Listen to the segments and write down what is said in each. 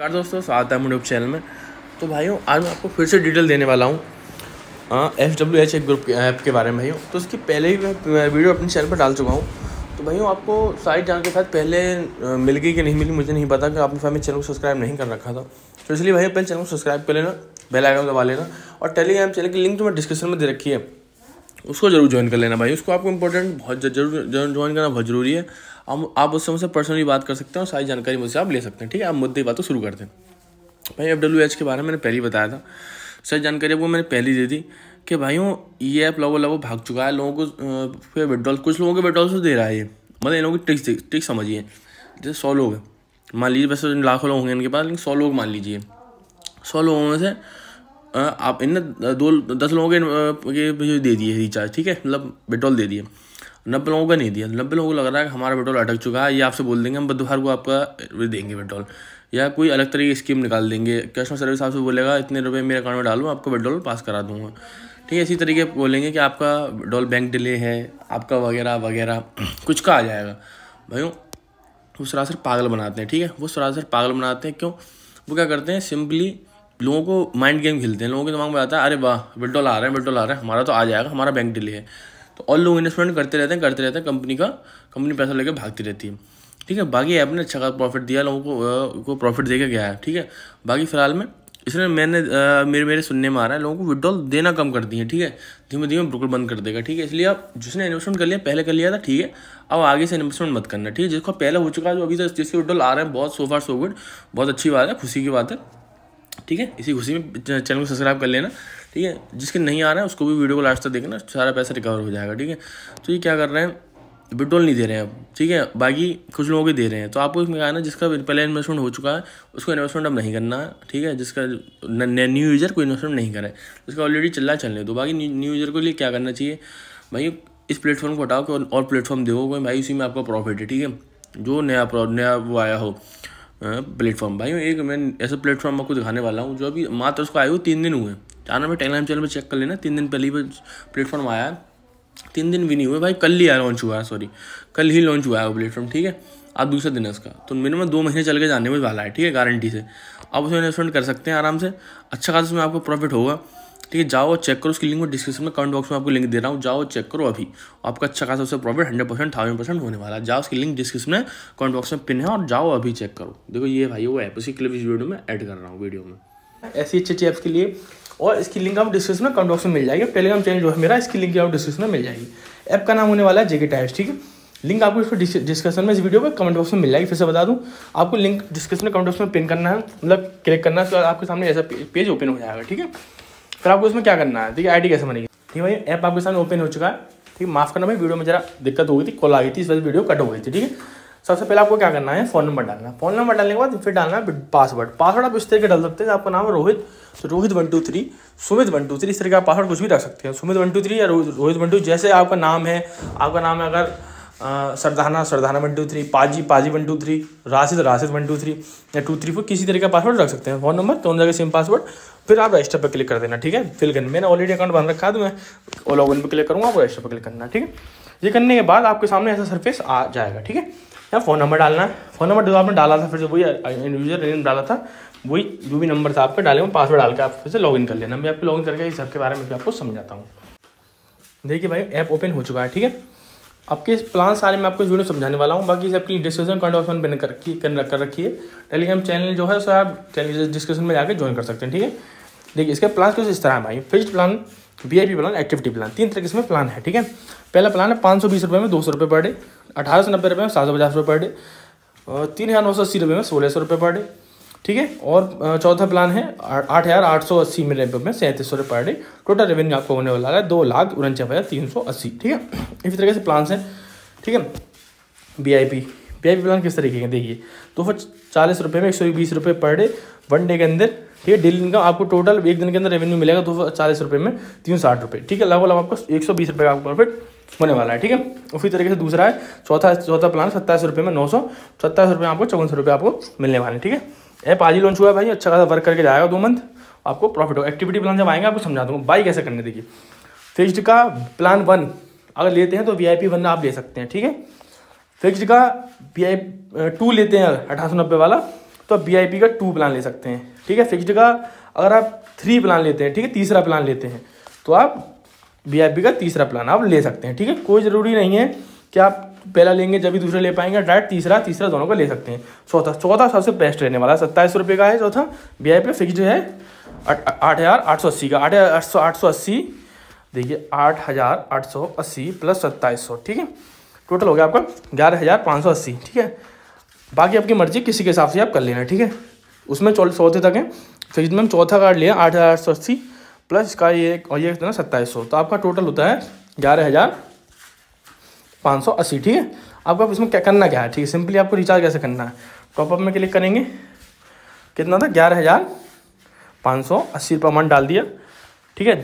नमस्कार दोस्तों स्वागत है यूट्यूब चैनल में तो भाइयों आज मैं आपको फिर से डिटेल देने वाला हूँ एफ डब्ल्यू एच एक ग्रुप के ऐप के बारे में भाइयों तो उसकी पहले ही मैं वीडियो अपने चैनल पर डाल चुका हूँ तो भाइयों आपको साइट जाने के साथ पहले मिल गई कि नहीं मिली मुझे नहीं पता कि आपने फैमिली चैनल को सब्सक्राइब नहीं कर रखा था तो इसलिए भाई पहले चैनल को सब्सक्राइब कर लेना बेल आइकन दबा लेना और टेलीग्राम चैनल की लिंक तो मैं डिस्क्रिप्शन में दे रखी है उसको जरूर ज्वाइन कर लेना भाई उसको आपको इंपॉर्टेंट बहुत जरूर ज्वाइन करना बहुत जरूरी है आप आप उससे मुझसे पर्सनली बात कर सकते हैं और सारी जानकारी मुझसे आप ले सकते हैं ठीक है आप मुद्दे की बात तो शुरू करते हैं भाई एफ डब्ल्यू एच के बारे में मैंने पहले ही बताया था सारी जानकारी आपको मैंने पहले दे दी कि भाइयों ये ऐप लगभग लगभग भाग चुका है लोगों को फिर विड्रॉल कुछ लोगों के विड्रॉल से तो दे रहा है ये मतलब इन लोगों की ट्रिक्स ट्रिक्स समझिए जैसे सौ लोग हैं मान लीजिए वैसे तो लाखों लोग होंगे इनके पास लेकिन सौ लोग मान लीजिए सौ लोगों में से आप इन दो दस लोगों के दे दिए रिचार्ज ठीक है मतलब विड्रॉल दे दिए नब्बे लोगों का नहीं दिया नब्बे लोगों को लग रहा है कि हमारा पेट्रोल अटक चुका है या आपसे बोल देंगे हम बुधवार को आपका देंगे पेट्रोल या कोई अलग तरीके की स्कीम निकाल देंगे कस्टमर सर्विस आपसे बोलेगा इतने रुपये मेरे अकाउंट में डालूँ आपको पेट्रोल पास करा दूँगा ठीक है इसी तरीके बोलेंगे कि आपका पेट्रोल बैंक डिले है आपका वगैरह वगैरह कुछ का आ जाएगा भाई वो सरासर पागल बनाते हैं ठीक है वो सरासर पागल बनाते हैं क्यों वो क्या करते हैं सिंपली लोगों को माइंड गेम खेलते हैं लोगों के दिमाग में आता है अरे वाह पेट्रोल आ रहा है पेट्रोल आ रहा है हमारा तो आ जाएगा हमारा बैंक डिले है तो और लोग इन्वेस्टमेंट करते रहते हैं करते रहते हैं कंपनी का कंपनी पैसा लेकर भागती रहती है ठीक है बाकी ऐप ने अच्छा प्रॉफिट दिया लोगों को को प्रॉफिट देकर गया है ठीक है बाकी फिलहाल में इसलिए मैंने आ, मेरे मेरे सुनने में आ रहा है लोगों को विड्रॉल देना कम कर दिए ठीक है धीमे धीमे ब्रोकर बंद कर देगा ठीक है इसलिए आप जिसने इन्वेस्टमेंट कर लिया पहले कर लिया था ठीक है अब आगे से इन्वेस्टमेंट मत करना ठीक है जिसको पहले हो चुका है जो अभी तक जिसके विड्रॉल आ रहे हैं बहुत सोफार सो गुड बहुत अच्छी बात है खुशी की बात है ठीक है इसी खुशी में चैनल को सब्सक्राइब कर लेना ठीक है जिसके नहीं आ रहा है उसको भी वीडियो को लास्ट तक देखना सारा पैसा रिकवर हो जाएगा ठीक है तो ये क्या कर रहे हैं विड्रोल नहीं दे रहे हैं अब ठीक है बाकी कुछ लोगों के दे रहे हैं तो आपको इसमें कहना जिसका पहले इन्वेस्टमेंट हो चुका है उसको इन्वेस्टमेंट अब नहीं करना है ठीक है जिसका न्यू यूज़र को इन्वेस्टमेंट नहीं करें जिसका ऑलरेडी चल रहा है चलने तो बाकी न्यू यूज़र को लिए क्या करना चाहिए भाई इस प्लेटफॉर्म को हटाओ और प्लेटफॉर्म देखो भाई उसी में आपका प्रॉफिट है ठीक है जो नया नया वो आया हो हाँ, प्लेटफॉर्म भाई एक मैं ऐसा प्लेटफॉर्म आपको दिखाने वाला हूँ जो अभी मात्र उसको आए हुए तीन दिन हुए जाना मैं टेलीग्राम चैनल पर चेक कर लेना तीन दिन पहले ही प्लेटफॉर्म आया है तीन दिन भी नहीं हुए भाई कल ही आया लॉन्च हुआ है सॉरी कल ही लॉन्च हुआ है वो प्लेटफॉर्म ठीक है आप दूसरा दिन है उसका तो मिनिमम दो महीने चल के जाने में वाला है ठीक है गारंटी से आप उसमें इन्वेस्टमेंट कर सकते हैं आराम से अच्छा खासा उसमें आपको प्रॉफिट होगा ठीक है जाओ चेक करो उसकी लिंक में डिस्क्रिप्शन में कमेंट बॉक्स में आपको लिंक दे रहा हूँ जाओ चेक करो अभी आपका अच्छा खासा उससे profit hundred percent thousand percent होने वाला है जाओ उसकी लिंक डिस्क्रिप्शन में कमेंट बॉक्स में पिन है और जाओ अभी चेक करो देखो ये भाई वो ऐप उसी क्लिप इस वीडियो में एड कर रहा हूँ वीडियो में ऐसी अच्छी अच्छी ऐप्स के लिए और इसकी लिंक आप डिस्क्रिप्शन में कमेंट बॉक्स में मिल जाएगी टेलीग्राम चैनल जो है मेरा इसकी लिंक आप डिस्क्रिप्शन में मिल जाएगी ऐप का नाम होने वाला है जेके टाइप्स ठीक है लिंक आपको इसको डिस्कशन में इस वीडियो में कमेंट बॉक्स में मिल जाएगी फिर से बता दूं आपको लिंक डिस्क्रिप्शन में कमेंट बॉक्स में पिन करना है मतलब क्लिक करना है तो आपके सामने ऐसा पेज ओपन हो जाएगा ठीक है फिर आपको इसमें क्या करना है ठीक है आई कैसे बनेगी ठीक है भाई ऐप आपके सामने ओपन हो चुका है ठीक है माफ़ करना भाई वीडियो में जरा दिक्कत हो गई थी कॉल आ गई थी इस वजह वीडियो कट हो गई थी ठीक है सबसे पहले आपको क्या करना है फोन नंबर डालना फोन नंबर डालने के बाद फिर डालना है पासवर्ड पासवर्ड आप इस तरीके डाल सकते हैं आपका नाम है रोहित तो Rohit one two three Sumit one two three इस तरीके का पासवर्ड कुछ भी रख सकते हैं सुमित वन टू थ्री या रोहित वन टू जैसे आपका नाम है आपका नाम है अगर Sardana Sardana one two three पाजी पाजी one two three Rashid Rashid one two three या टू थ्री फोर किसी तरह का पासवर्ड रख सकते हैं फ़ोन नंबर तो जगह सेम पासवर्ड फिर आप रजिस्टर पर क्लिक कर देना ठीक है फिल करना मैंने ऑलरेडी अकाउंट बन रखा है तो मैं लॉग इन पर क्लिक करूँगा आपको रजिस्टर पर क्लिक करना ठीक है ये करने के बाद आपके सामने ऐसा सरफेस आ जाएगा ठीक है या फ़ोन नंबर डालना है फ़ोन नंबर जो आपने डाला था फिर से वही यूजर नेम डाला था वही जो भी नंबर था आपके डाले हुए पासवर्ड डाल के आप फिर से लॉगिन कर लेना मैं आपको लॉगिन करके इस सबके बारे में भी आपको समझाता हूँ देखिए भाई ऐप ओपन हो चुका है ठीक है आपके प्लान सारे मैं आपको इस वीडियो समझाने वाला हूँ बाकी आपकी डिस्क्रिप्शन कॉन्ट ऑप्शन बन कर रखिए कर रखिए टेलीग्राम चैनल जो है उसे आप चैनल डिस्क्रिप्शन में जाकर ज्वाइन कर सकते हैं ठीक है देखिए इसके प्लान कुछ इस तरह है भाई fix plan V plan activity plan तीन तरीके इसमें प्लान है ठीक है पहला प्लान है पाँच सौ बीस रुपये में दो सौ रुपये पर डे अठारह सौ नब्बे रुपये में सात सौ पचास रुपये पर डे तीन हज़ार नौ सौ अस्सी रुपये में सोलह सौ रुपये पर डे ठीक है और चौथा प्लान है आठ हज़ार आठ सौ अस्सी में रुपये में सैंतीस सौ रुपये पर डे टोटल रेवेन्यू आपको होने वाला है दो लाख उनचास हज़ार तीन सौ अस्सी ठीक है इसी तरीके से प्लान्स हैं ठीक है B I P B I P plan किस तरीके के देखिए दो सौ चालीस रुपये में एक सौ बीस रुपये पर डे वन डे के अंदर ठीक है डेली इनकम आपको टोटल एक दिन के अंदर रेवेन्यू मिलेगा दो सौ चालीस रुपये में तीन सौ साठ रुपये ठीक है लगभग लगभग आपको एक सौ बीस रुपये का प्रॉफिट होने वाला है ठीक है उसी तरीके से दूसरा है चौथा चौथा प्लान सत्ताईस रुपये में नौ सौ सत्ताईस रुपये आपको चौवन सौ रुपये आपको मिलने वाले ठीक है ऐप आज ही लॉन्च हुआ है भाई अच्छा खासा वर्क करके जाएगा दो मंथ आपको प्रॉफिट होगा एक्टिविटी प्लान जब आएंगे आपको समझा दूंगा बाई कैसे करने देखिए फिक्स्ड का प्लान वन अगर लेते हैं तो वी आई पी वन आप ले सकते हैं ठीक है फिक्स्ड का वी आई टू लेते हैं अगर अठारह सौ नब्बे वाला तो आप वी आई पी का टू प्लान ले सकते हैं ठीक है फिक्स्ड का अगर आप थ्री प्लान लेते हैं ठीक है तीसरा प्लान लेते हैं तो आप वी आई पी का तीसरा प्लान आप ले सकते हैं ठीक है कोई ज़रूरी नहीं है कि आप पहला लेंगे जब भी दूसरा ले पाएंगे डायरेक्ट तीसरा तीसरा दोनों का ले सकते हैं चौथा चौथा सबसे बेस्ट रहने वाला है सत्ताईस रुपये का है चौथा बी आई पे फिक्स है आठ हज़ार आठ सौ अस्सी का आठ हज़ार आठ सौ आठ सौ अस्सी देखिए आठ हज़ार आठ सौ अस्सी प्लस सत्ताईस सौ ठीक है टोटल हो गया आपका ग्यारह हज़ार पाँच सौ अस्सी ठीक है बाकी आपकी मर्जी किसी के हिसाब से आप कर लेना ठीक है उसमें चौथे तक है फिर में चौथा कार्ड लिया आठ हज़ार आठ सौ अस्सी प्लस इसका ये और ये कितना तो सत्ताईस सौ तो आपका टोटल होता है ग्यारह हज़ार पाँच सौ अस्सी ठीक है आपको आप इसमें क्या करना क्या है ठीक है सिंपली आपको रिचार्ज कैसे करना है टॉपअप में क्लिक करेंगे कितना था ग्यारह हज़ार पाँच सौ अस्सी रुपये अमाउंट डाल दिया ठीक है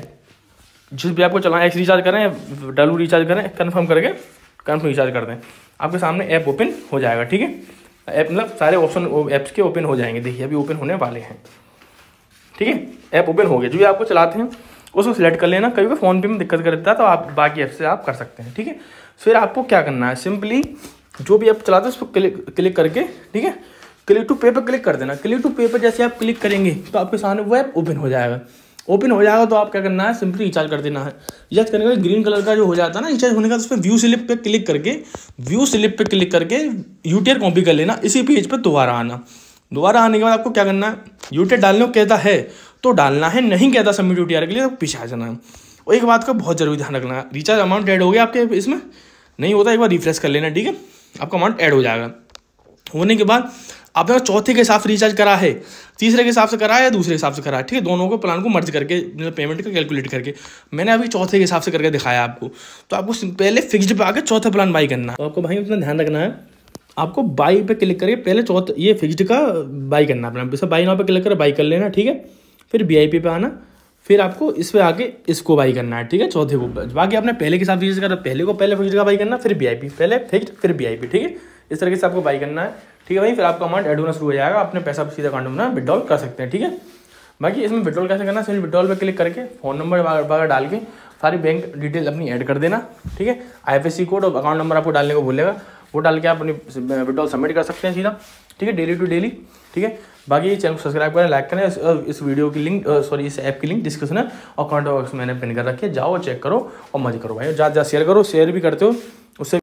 जिस भी आपको चलाना एक्स रिचार्ज करें डब्लू रिचार्ज करें कन्फर्म करके कन्फर्म रिचार्ज कर दें आपके सामने ऐप ओपन हो जाएगा ठीक है ऐप मतलब सारे ऑप्शन ऐप्स के ओपन हो जाएंगे देखिए अभी ओपन होने वाले हैं ठीक है ऐप ओपन हो गया जो भी आपको चलाते हैं उसको सिलेक्ट कर लेना कभी भी फ़ोन पे में दिक्कत कर देता है तो आप बाकी ऐप से आप कर सकते हैं ठीक है फिर आपको क्या करना है सिंपली जो भी आप चलाते हो उस पर क्लिक क्लिक करके ठीक है क्लिक टू पे पर क्लिक कर देना क्लिक टू पे पर जैसे आप क्लिक करेंगे तो आपके सामने वो ऐप ओपन हो जाएगा ओपन हो जाएगा तो आप क्या करना है सिंपली रिचार्ज कर देना है रिचार्ज करने के बाद ग्रीन कलर का जो हो जाता है ना रिचार्ज होने का उस पर व्यू स्लिप पे क्लिक करके व्यू स्लिप पे क्लिक करके यू कॉपी कर लेना इसी पेज पर दोबारा आना दोबारा आने के बाद आपको क्या करना है यू डालने को कहता है तो डालना है नहीं कहता सबमिट यू के लिए तो पीछे आ जाना है और एक बात का बहुत ज़रूरी ध्यान रखना रिचार्ज अमाउंट ऐड हो गया आपके इसमें नहीं होता एक बार रिफ्रेश कर लेना ठीक है आपका अमाउंट ऐड हो जाएगा होने के बाद आपने चौथे के हिसाब से रिचार्ज करा है तीसरे के हिसाब से करा है या दूसरे हिसाब से करा है ठीक है दोनों को प्लान को मर्ज करके पेमेंट मतलब का कैलकुलेट करके मैंने अभी चौथे के हिसाब से करके दिखाया आपको तो आपको पहले फिक्स्ड पे आकर चौथा प्लान बाई करना है तो आपको भाई उतना ध्यान रखना है आपको बाई पे क्लिक करके पहले चौथा ये फिक्स्ड का बाई करना अपना बाई नाव पे क्लिक कर बाई कर लेना ठीक है फिर वी पे आना फिर आपको इस पर आके इसको बाई करना है ठीक है चौथे को बाकी आपने पहले के साथ फिक्स करना पहले को पहले फ्यूचर का बाई करना फिर बी पहले फिक्स फिर बी ठीक है इस तरीके से आपको बाई करना है ठीक है भाई फिर आपका अमाउंट एड होना शुरू हो जाएगा अपने पैसा सीधा अकाउंट में विड्रॉल कर सकते हैं ठीक है बाकी इसमें विड्रॉल कैसे करना सिर्फ विड्रॉल पर क्लिक करके फ़ोन नंबर वगैरह डाल के सारी बैंक डिटेल अपनी ऐड कर देना ठीक है आईएफएससी कोड और अकाउंट नंबर आपको डालने को भूलेगा वो डाल के आप अपनी विड्रॉल सबमिट कर सकते हैं सीधा ठीक है डेली टू डेली ठीक है बाकी ये चैनल को सब्सक्राइब करें लाइक करें इस, वीडियो की लिंक सॉरी इस ऐप की लिंक डिस्क्रिप्शन है और कॉन्टैक्ट बॉक्स मैंने पिन कर रखी है जाओ चेक करो और मजे करो भाई ज़्यादा ज़्यादा शेयर करो शेयर भी करते हो उससे